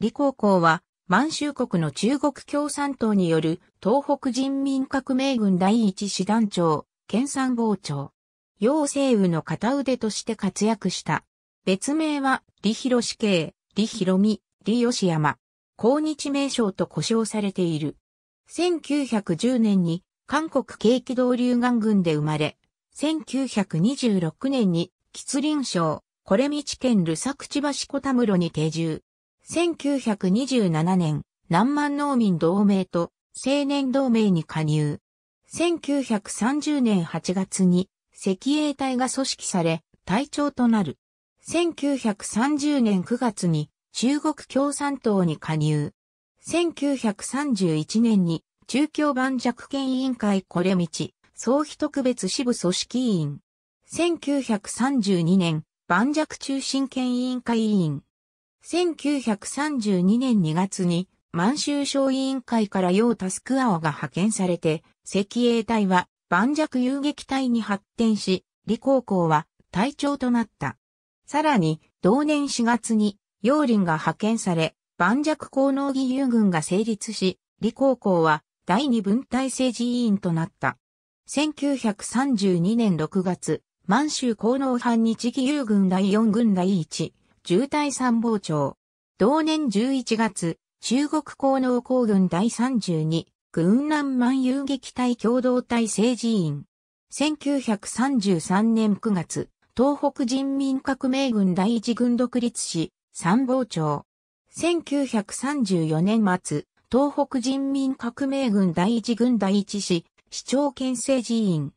李高校は、満州国の中国共産党による東北人民革命軍第一師団長、県産傍長、楊政雨の片腕として活躍した。別名は、李広氏系、李広美、李吉山、抗日名称と呼称されている。1910年に韓国景気動流岩群で生まれ、1926年に吉林省、これ道県ルサクチバシコタムロに定住。1927年、南蛮農民同盟と青年同盟に加入。1930年8月に赤衛隊が組織され、隊長となる。1930年9月に中国共産党に加入。1931年に中共盤石権委員会これ道、総非特別支部組織委員。1932年、盤石中心権委員会委員。1932年2月に満州省委員会から楊タスクアオが派遣されて、赤衛隊は盤石遊撃隊に発展し、李高校は隊長となった。さらに、同年4月に楊林が派遣され、盤石功能義勇軍が成立し、李高校は第二分隊政治委員となった。1932年6月、満州功能反日義勇軍第4軍第1重体参謀長。同年11月、中国高能工軍第32、軍南満遊撃隊共同体政治委員。1933年9月、東北人民革命軍第一軍独立し、参謀長。1934年末、東北人民革命軍第一軍第一師、市長県政治委員。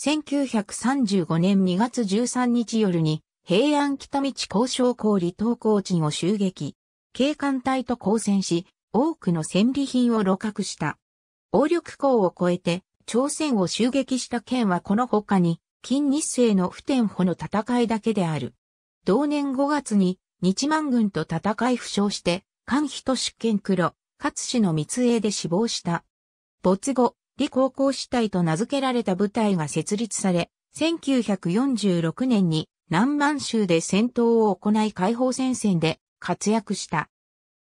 1935年2月13日夜に、平安北道交渉港離島工鎮を襲撃、警官隊と交戦し、多くの戦利品を露獲した。王力港を越えて、朝鮮を襲撃した県はこの他に、近日清の不天保の戦いだけである。同年5月に、日満軍と戦い負傷して、関と出権黒、勝氏の密営で死亡した。没後、李高校死体と名付けられた部隊が設立され、1946年に南満州で戦闘を行い解放戦線で活躍した。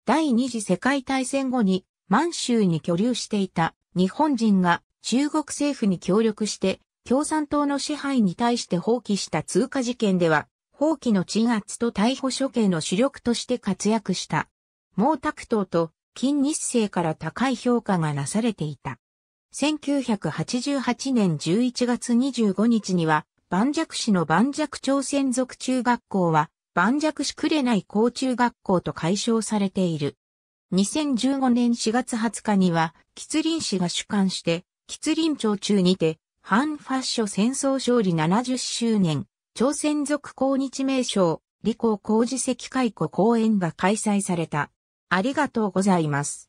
第二次世界大戦後に満州に居留していた日本人が中国政府に協力して共産党の支配に対して放棄した通過事件では、放棄の鎮圧と逮捕処刑の主力として活躍した。毛沢東と金日成から高い評価がなされていた。1988年11月25日には、万弱市の万弱朝鮮族中学校は、万弱市い高中学校と解消されている。2015年4月20日には、吉林市が主管して、吉林町中にて、反ファッショ戦争勝利70周年、朝鮮族抗日名称、理工工事石解雇講演が開催された。ありがとうございます。